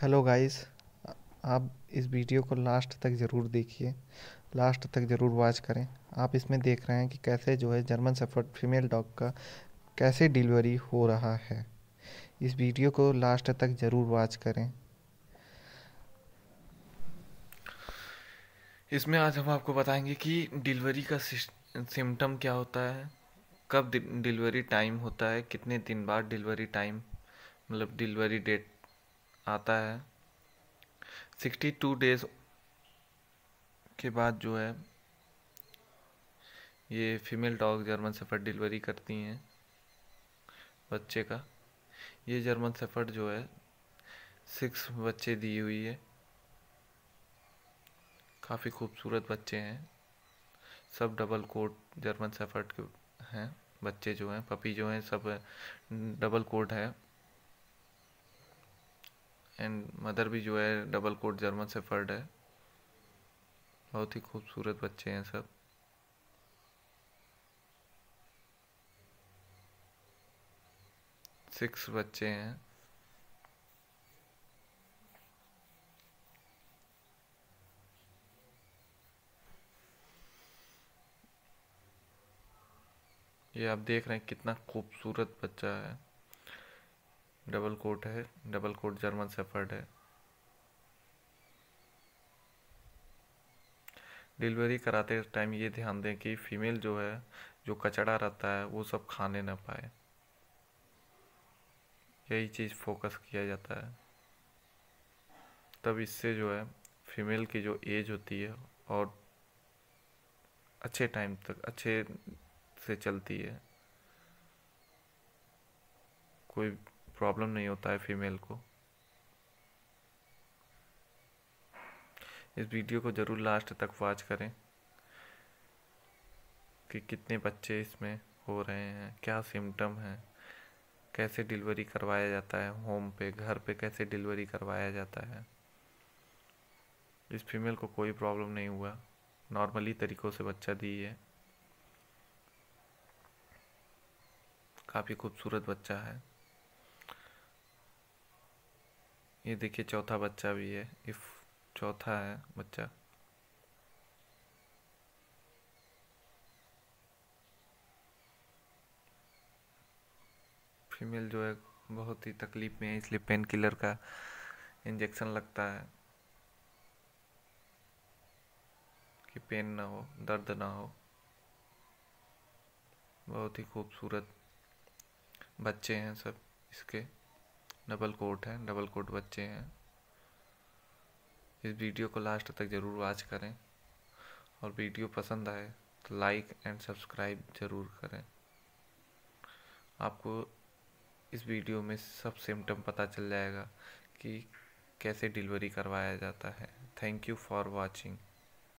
hello guys आप इस video को लास्ट तक ज़रूर देखिए लास्ट तक ज़रूर वॉच करें आप इसमें देख रहे हैं कि कैसे जो है जर्मन सफर्ड फीमेल डॉग का कैसे डिलीवरी हो रहा है इस वीडियो को लास्ट तक ज़रूर वॉच करें इसमें आज हम आपको बताएंगे कि डिलीवरी का सिम्टम क्या होता है कब डिलीवरी टाइम होता है कितने दिन बाद डिलीवरी टाइम मतलब डिलीवरी डेट आता है सिक्सटी टू डेज के बाद जो है ये female dog German shepherd delivery करती हैं बच्चे का ये जर्मन सेफर्ड जो है सिक्स बच्चे दी हुई है काफ़ी खूबसूरत बच्चे हैं सब डबल कोट जर्मन सेफर्ड के हैं बच्चे जो हैं पपी जो हैं सब डबल कोट है एंड मदर भी जो है डबल कोट जर्मन सेफर्ड है बहुत ही खूबसूरत बच्चे हैं सब सिक्स बच्चे हैं ये आप देख रहे हैं कितना खूबसूरत बच्चा है डबल कोट है डबल कोट जर्मन सेफर्ड है डिलीवरी कराते टाइम ये ध्यान दें कि फीमेल जो है जो कचड़ा रहता है वो सब खाने ना पाए यही चीज़ फोकस किया जाता है तब इससे जो है फीमेल की जो एज होती है और अच्छे टाइम तक अच्छे से चलती है कोई प्रॉब्लम नहीं होता है फीमेल को इस वीडियो को ज़रूर लास्ट तक वॉच करें कि कितने बच्चे इसमें हो रहे हैं क्या सिम्टम हैं कैसे डिलीवरी करवाया जाता है होम पे घर पे कैसे डिलीवरी करवाया जाता है इस फीमेल को कोई प्रॉब्लम नहीं हुआ नॉर्मली तरीक़ों से बच्चा दी है काफ़ी खूबसूरत बच्चा है ये देखिए चौथा बच्चा भी है इफ चौथा है बच्चा फीमेल जो है बहुत ही तकलीफ़ में है इसलिए पेन किलर का इंजेक्शन लगता है कि पेन ना हो दर्द ना हो बहुत ही खूबसूरत बच्चे हैं सब इसके डबल कोट है डबल कोट बच्चे हैं इस वीडियो को लास्ट तक ज़रूर वॉच करें और वीडियो पसंद आए तो लाइक एंड सब्सक्राइब ज़रूर करें आपको इस वीडियो में सब सिम्टम पता चल जाएगा कि कैसे डिलीवरी करवाया जाता है थैंक यू फॉर वॉचिंग